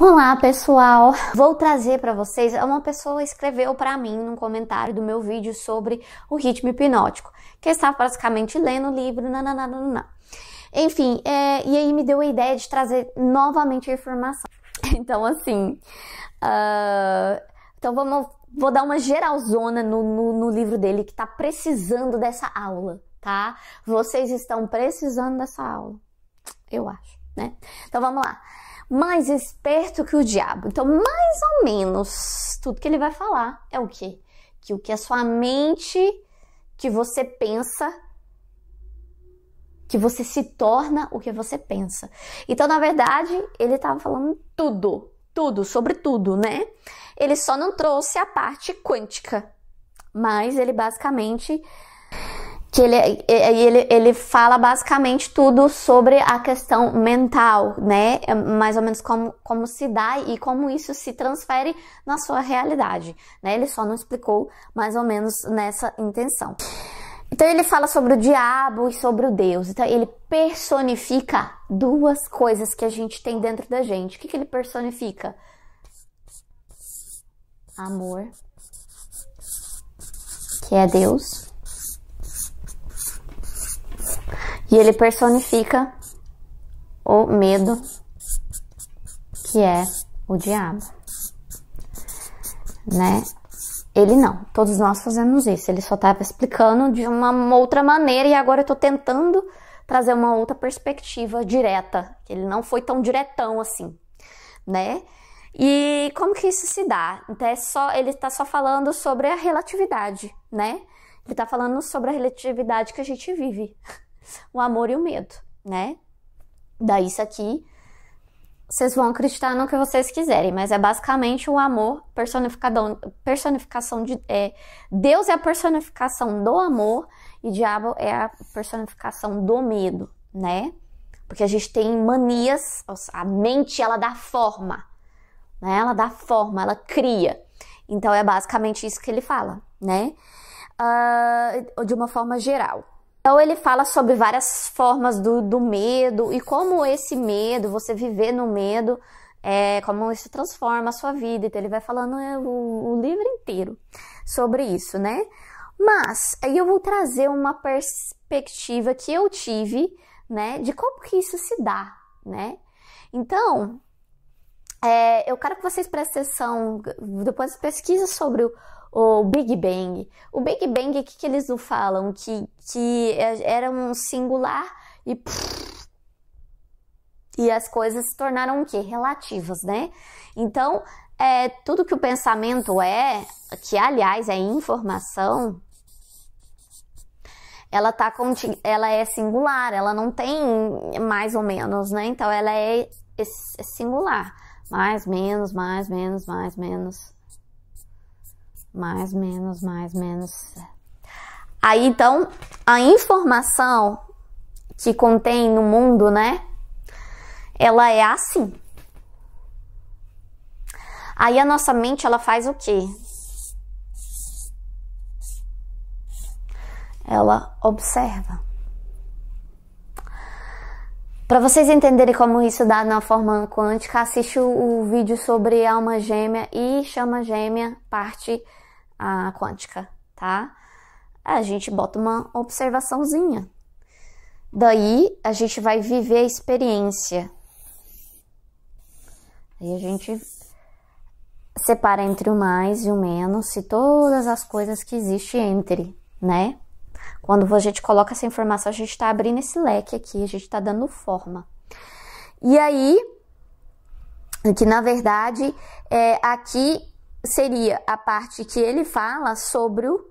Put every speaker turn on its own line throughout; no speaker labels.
Olá, pessoal. Vou trazer para vocês, uma pessoa escreveu para mim num comentário do meu vídeo sobre o ritmo hipnótico, que estava praticamente lendo o livro, nananana. Enfim, é, e aí me deu a ideia de trazer novamente a informação. Então, assim, uh, então vamos, vou dar uma geralzona no, no, no livro dele que está precisando dessa aula, tá? Vocês estão precisando dessa aula, eu acho, né? Então vamos lá mais esperto que o diabo. Então, mais ou menos, tudo que ele vai falar é o quê? Que o que a sua mente, que você pensa, que você se torna o que você pensa. Então, na verdade, ele estava falando tudo, tudo, sobre tudo, né? Ele só não trouxe a parte quântica, mas ele basicamente que ele, ele, ele fala basicamente tudo sobre a questão mental, né? É mais ou menos como, como se dá e como isso se transfere na sua realidade, né? Ele só não explicou mais ou menos nessa intenção. Então ele fala sobre o diabo e sobre o Deus. Então ele personifica duas coisas que a gente tem dentro da gente. O que, que ele personifica? Amor, que é Deus E ele personifica o medo, que é o diabo. Né? Ele não. Todos nós fazemos isso. Ele só estava explicando de uma outra maneira e agora eu estou tentando trazer uma outra perspectiva direta. Ele não foi tão diretão assim, né? E como que isso se dá? Então é só, ele está só falando sobre a relatividade, né? Ele está falando sobre a relatividade que a gente vive o amor e o medo, né? Daí isso aqui, vocês vão acreditar no que vocês quiserem, mas é basicamente o amor personificadão, personificação de é, Deus é a personificação do amor e diabo é a personificação do medo, né? Porque a gente tem manias, a mente ela dá forma, né? Ela dá forma, ela cria. Então é basicamente isso que ele fala, né? Uh, de uma forma geral. Então ele fala sobre várias formas do, do medo e como esse medo, você viver no medo, é, como isso transforma a sua vida. Então ele vai falando é, o, o livro inteiro sobre isso, né? Mas aí eu vou trazer uma perspectiva que eu tive, né, de como que isso se dá, né? Então, é, eu quero que vocês prestem atenção, depois pesquisa sobre o, o Big Bang. O Big Bang, o que, que eles não falam? Que, que é, era um singular e. e as coisas se tornaram o quê? Relativas, né? Então, é, tudo que o pensamento é, que aliás é informação, ela tá ela é singular, ela não tem mais ou menos, né? Então ela é, é, é singular, mais, menos, mais, menos, mais, menos mais, menos, mais, menos. Aí então, a informação que contém no mundo, né? Ela é assim. Aí a nossa mente, ela faz o quê? Ela observa. Para vocês entenderem como isso dá na forma quântica, assiste o, vídeo sobre alma gêmea e chama gêmea parte a, quântica, tá? A gente bota uma observaçãozinha. Daí a gente vai viver a experiência. Aí a gente separa entre o mais e o menos e todas as coisas que existem entre, né? Quando a gente coloca essa informação, a gente está abrindo esse leque aqui, a gente está dando forma. E aí, que na verdade, é, aqui seria a parte que ele fala sobre o.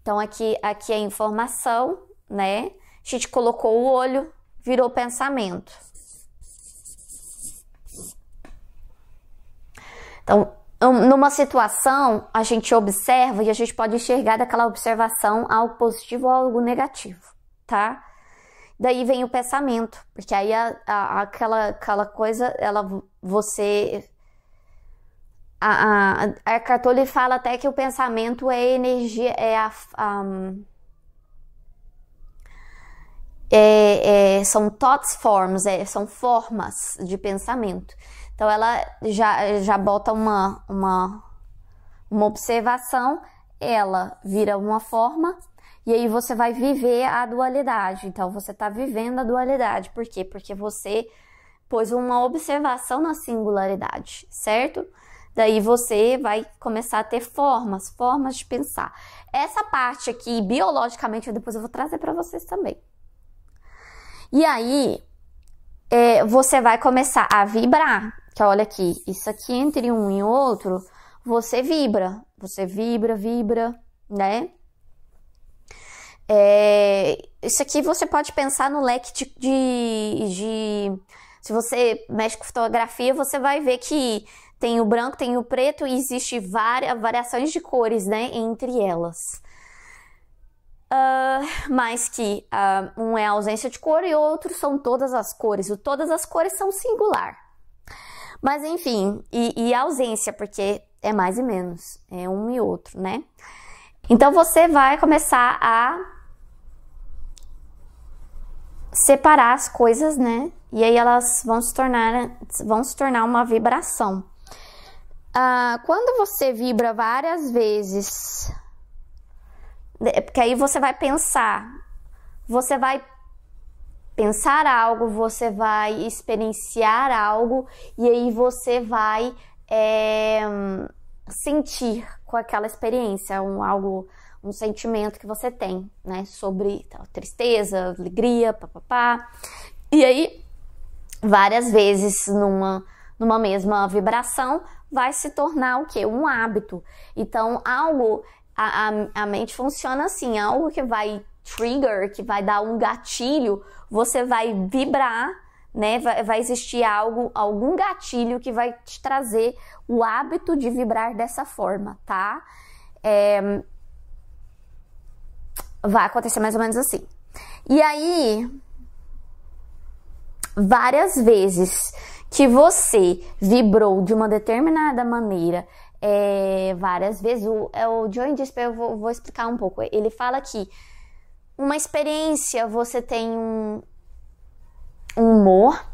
Então, aqui, aqui é a informação, né? A gente colocou o olho, virou pensamento. Então, Hum, numa situação, a gente observa e a gente pode enxergar daquela observação algo positivo ou algo negativo, tá? Daí vem o pensamento, porque aí a, a, aquela, aquela coisa, ela você. A, a, a Cartoli fala até que o pensamento é energia, é a. a é, é, são thoughts forms, é, são formas de pensamento. Então ela já, já bota uma, uma, uma observação, ela vira uma forma e aí você vai viver a dualidade. Então você está vivendo a dualidade. Por quê? Porque você pôs uma observação na singularidade, certo? Daí você vai começar a ter formas, formas de pensar. Essa parte aqui, biologicamente, depois eu vou trazer para vocês também. E aí, é, você vai começar a vibrar que olha aqui, isso aqui entre um e outro, você vibra, você vibra, vibra, né? É, isso aqui você pode pensar no leque de, de, de. Se você mexe com fotografia, você vai ver que tem o branco, tem o preto e existe várias variações de cores, né, entre elas. Uh, ah, mas que uh, um é a ausência de cor e outro são todas as cores. O todas as cores são singular. Mas enfim, e, e ausência, porque é mais e menos, é um e outro, né? Então você vai começar a separar as coisas, né? E aí elas vão se tornar, vão se tornar uma vibração. Ah, quando você vibra várias vezes, é porque aí você vai pensar, você vai pensar algo, você vai experienciar algo e aí você vai é, sentir com aquela experiência um algo um sentimento que você tem, né, sobre tal, tristeza, alegria, papapá. E aí várias vezes numa numa mesma vibração vai se tornar o que um hábito. Então algo a, a, a mente funciona assim, algo que vai trigger, que vai dar um gatilho, você vai vibrar, né? Vai, vai existir algo, algum gatilho que vai te trazer o hábito de vibrar dessa forma, tá? É... Vai acontecer mais ou menos assim. E aí, várias vezes que você vibrou de uma determinada maneira, é, várias vezes, o, é, o Joe eu vou, vou explicar um pouco. Ele fala que uma experiência, você tem um, humor.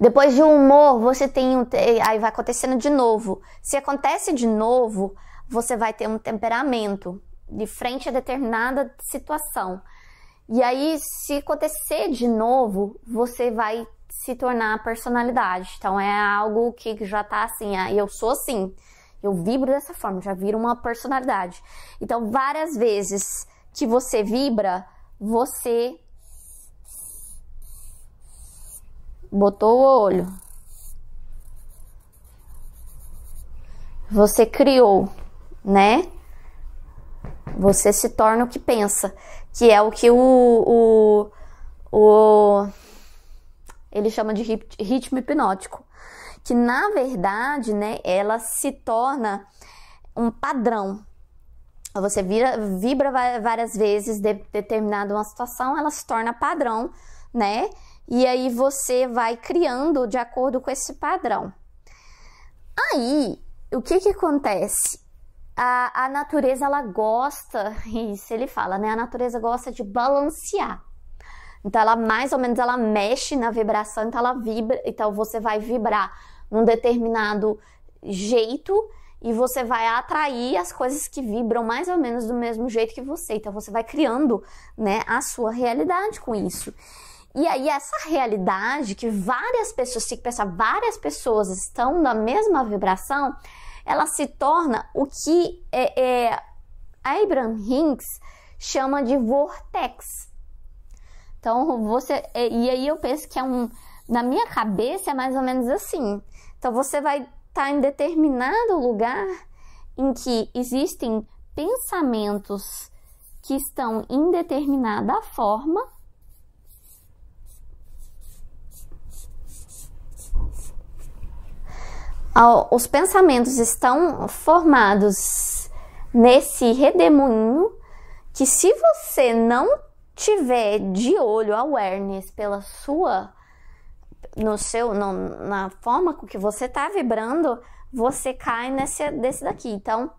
Depois de um humor, você tem um. Aí vai acontecendo de novo. Se acontece de novo, você vai ter um temperamento de frente a determinada situação. E aí, se acontecer de novo, você vai se tornar a personalidade. Então é algo que já tá assim, ah, eu sou assim, eu vibro dessa forma, já viro uma personalidade. Então, várias vezes que você vibra, você botou o olho. Você criou, né? Você se torna o que pensa, que é o que o, o, o ele chama de ritmo hipnótico, que na verdade, né, ela se torna um padrão, você vira, vibra várias vezes de, determinada uma situação, ela se torna padrão, né? E aí você vai criando de acordo com esse padrão. Aí, o que que acontece? A, a natureza, ela gosta, isso ele fala, né? A natureza gosta de balancear. Então, ela mais ou menos, ela mexe na vibração, então ela vibra, então você vai vibrar num determinado jeito e você vai atrair as coisas que vibram mais ou menos do mesmo jeito que você. Então você vai criando, né, a sua realidade com isso. E aí essa realidade que várias pessoas, se pensar, várias pessoas estão na mesma vibração, ela se torna o que é, é, Abraham Hinks chama de vortex. Então você é, e aí eu penso que é um na minha cabeça é mais ou menos assim. Então você vai está em determinado lugar em que existem pensamentos que estão em determinada forma. Os pensamentos estão formados nesse redemoinho que se você não tiver de olho awareness pela sua no seu, no, na forma com que você está vibrando, você cai nesse desse daqui. Então,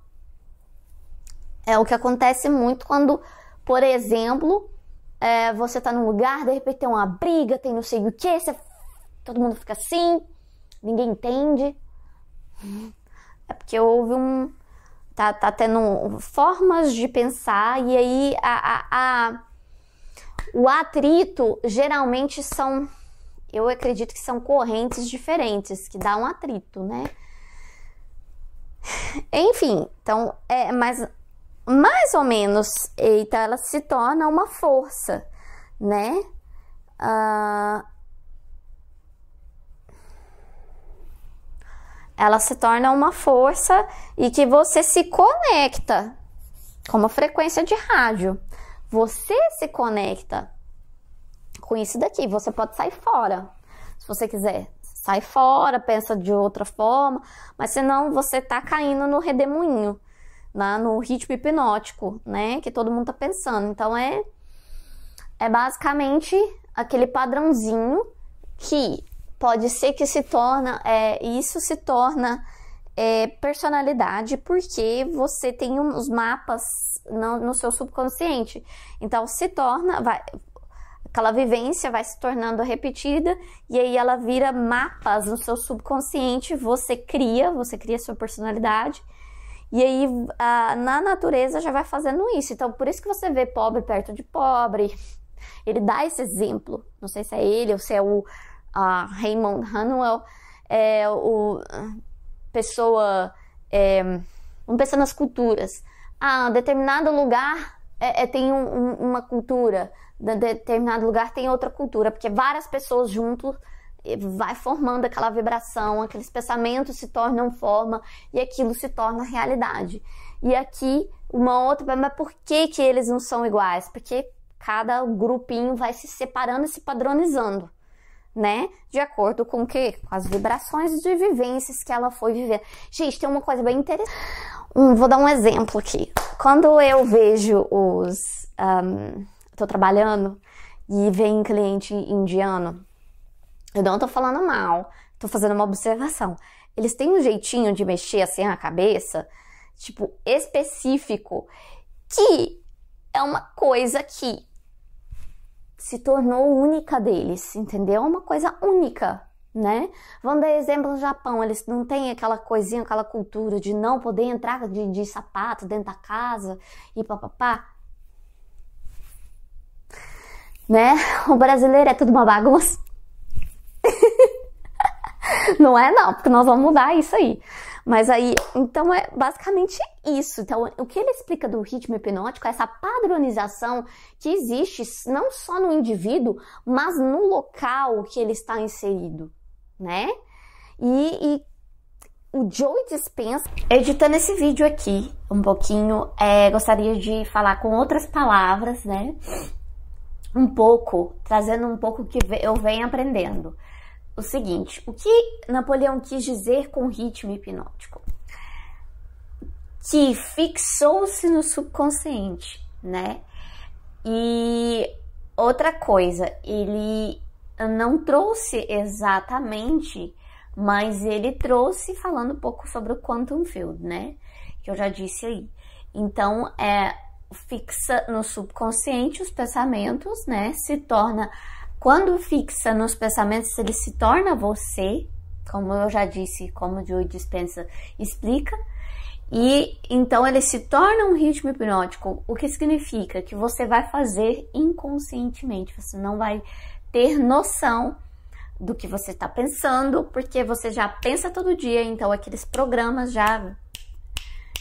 é o que acontece muito quando, por exemplo, é, você está num lugar, de repente tem uma briga, tem não sei o que, você... todo mundo fica assim, ninguém entende. É porque houve um. Tá, tá tendo formas de pensar, e aí a, a, a... o atrito geralmente são eu acredito que são correntes diferentes, que dá um atrito, né? Enfim, então, é, mais mais ou menos, então ela se torna uma força, né? Uh, ela se torna uma força e que você se conecta com uma frequência de rádio. Você se conecta com isso daqui. Você pode sair fora, se você quiser. Sai fora, pensa de outra forma, mas senão você tá caindo no redemoinho, né? no ritmo hipnótico, né? Que todo mundo tá pensando. Então é, é basicamente aquele padrãozinho que pode ser que se torna, é, isso se torna é, personalidade porque você tem os mapas no, no, seu subconsciente. Então se torna, vai, Aquela vivência vai se tornando repetida e aí ela vira mapas no seu subconsciente, você cria, você cria sua personalidade. E aí, a, na natureza já vai fazendo isso. Então, por isso que você vê pobre perto de pobre. Ele dá esse exemplo. Não sei se é ele ou se é o a Raymond Hanwell, é o pessoa. É, vamos pensar nas culturas. Ah, um determinado lugar é, é tem um, um, uma cultura de determinado lugar tem outra cultura, porque várias pessoas juntos vai formando aquela vibração, aqueles pensamentos se tornam forma e aquilo se torna realidade. E aqui uma outra pergunta, é por que que eles não são iguais? Porque cada grupinho vai se separando e se padronizando, né? De acordo com o quê? Com as vibrações de vivências que ela foi vivendo. Gente, tem uma coisa bem interessante. Um, vou dar um exemplo aqui. Quando eu vejo os um, tô trabalhando e vem cliente indiano, eu não tô falando mal, tô fazendo uma observação. Eles têm um jeitinho de mexer assim a cabeça, tipo, específico, que é uma coisa que se tornou única deles, entendeu? É uma coisa única, né? Vamos dar exemplo no Japão, eles não têm aquela coisinha, aquela cultura de não poder entrar de, de sapato dentro da casa e papapá né? O brasileiro é tudo uma bagunça. não é não, porque nós vamos mudar isso aí. Mas aí, então é basicamente isso. Então, o que ele explica do ritmo hipnótico é essa padronização que existe não só no indivíduo, mas no local que ele está inserido, né? E, e o Joe Dispensa, editando esse vídeo aqui um pouquinho, é, gostaria de falar com outras palavras, né? um pouco, trazendo um pouco que eu venho aprendendo. O seguinte, o que Napoleão quis dizer com ritmo hipnótico? Que fixou-se no subconsciente, né? E outra coisa, ele não trouxe exatamente, mas ele trouxe falando um pouco sobre o quantum field, né? Que eu já disse aí. Então, é, fixa no subconsciente os pensamentos, né? Se torna quando fixa nos pensamentos, ele se torna você, como eu já disse, como Joe Dispensa explica. E então ele se torna um ritmo hipnótico, o que significa que você vai fazer inconscientemente, você não vai ter noção do que você está pensando, porque você já pensa todo dia, então aqueles programas já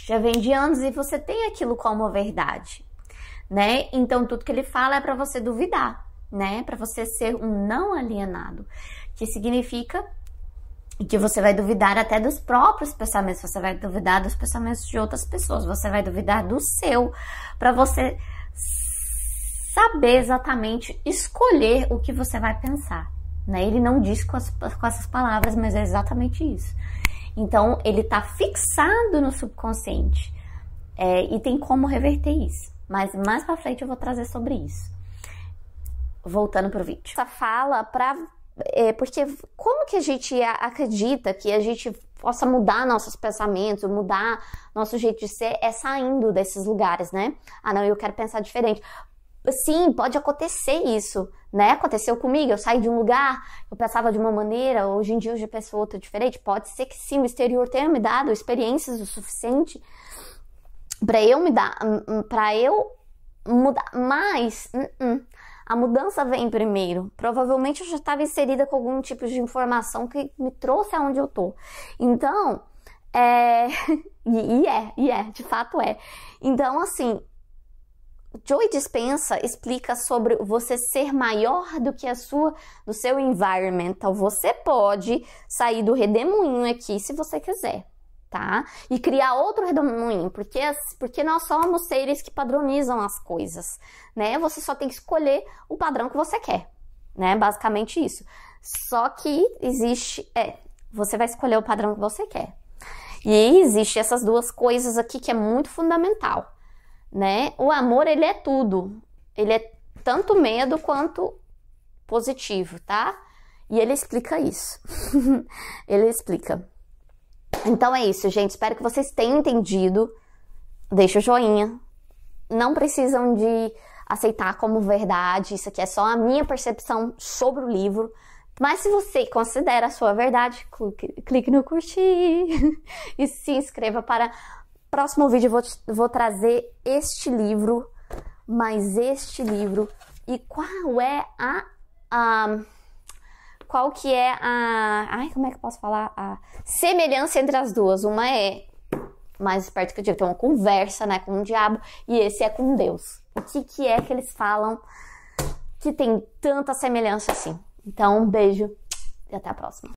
já vem de anos e você tem aquilo como verdade, né? Então tudo que ele fala é para você duvidar, né? Para você ser um não alienado, que significa que você vai duvidar até dos próprios pensamentos, você vai duvidar dos pensamentos de outras pessoas, você vai duvidar do seu, para você saber exatamente escolher o que você vai pensar. Né? Ele não diz com, as, com essas palavras, mas é exatamente isso. Então, ele está fixado no subconsciente. É, e tem como reverter isso. Mas mais pra frente eu vou trazer sobre isso. Voltando pro vídeo. Essa fala pra. É, porque como que a gente acredita que a gente possa mudar nossos pensamentos, mudar nosso jeito de ser, é saindo desses lugares, né? Ah, não, eu quero pensar diferente. Sim, pode acontecer isso, né? Aconteceu comigo, eu saí de um lugar, eu pensava de uma maneira, hoje em dia eu já penso outra diferente. Pode ser que sim, o exterior tenha me dado experiências o suficiente para eu me dar, hum, hum, para eu mudar, mas uh -uh. a mudança vem primeiro. Provavelmente eu já estava inserida com algum tipo de informação que me trouxe aonde eu tô. Então, é, e, e é, e é, de fato é. Então, assim, Joy Dispensa explica sobre você ser maior do que a sua, do seu environmental. Você pode sair do redemoinho aqui se você quiser, tá? E criar outro redemoinho, porque, porque nós somos seres que padronizam as coisas, né? Você só tem que escolher o padrão que você quer, né? Basicamente isso. Só que existe, é, você vai escolher o padrão que você quer. E existe essas duas coisas aqui que é muito fundamental né? O amor, ele é tudo. Ele é tanto medo quanto positivo, tá? E ele explica isso. ele explica. Então é isso, gente. Espero que vocês tenham entendido. Deixa o joinha. Não precisam de aceitar como verdade. Isso aqui é só a minha percepção sobre o livro. Mas se você considera a sua verdade, clique, clique no curtir e se inscreva para Próximo vídeo eu vou, vou trazer este livro, mais este livro. E qual é a, a qual que é a. Ai, como é que eu posso falar? A semelhança entre as duas. Uma é mais esperto que eu digo, tem uma conversa né, com o diabo, e esse é com Deus. O que, que é que eles falam que tem tanta semelhança assim? Então, um beijo e até a próxima.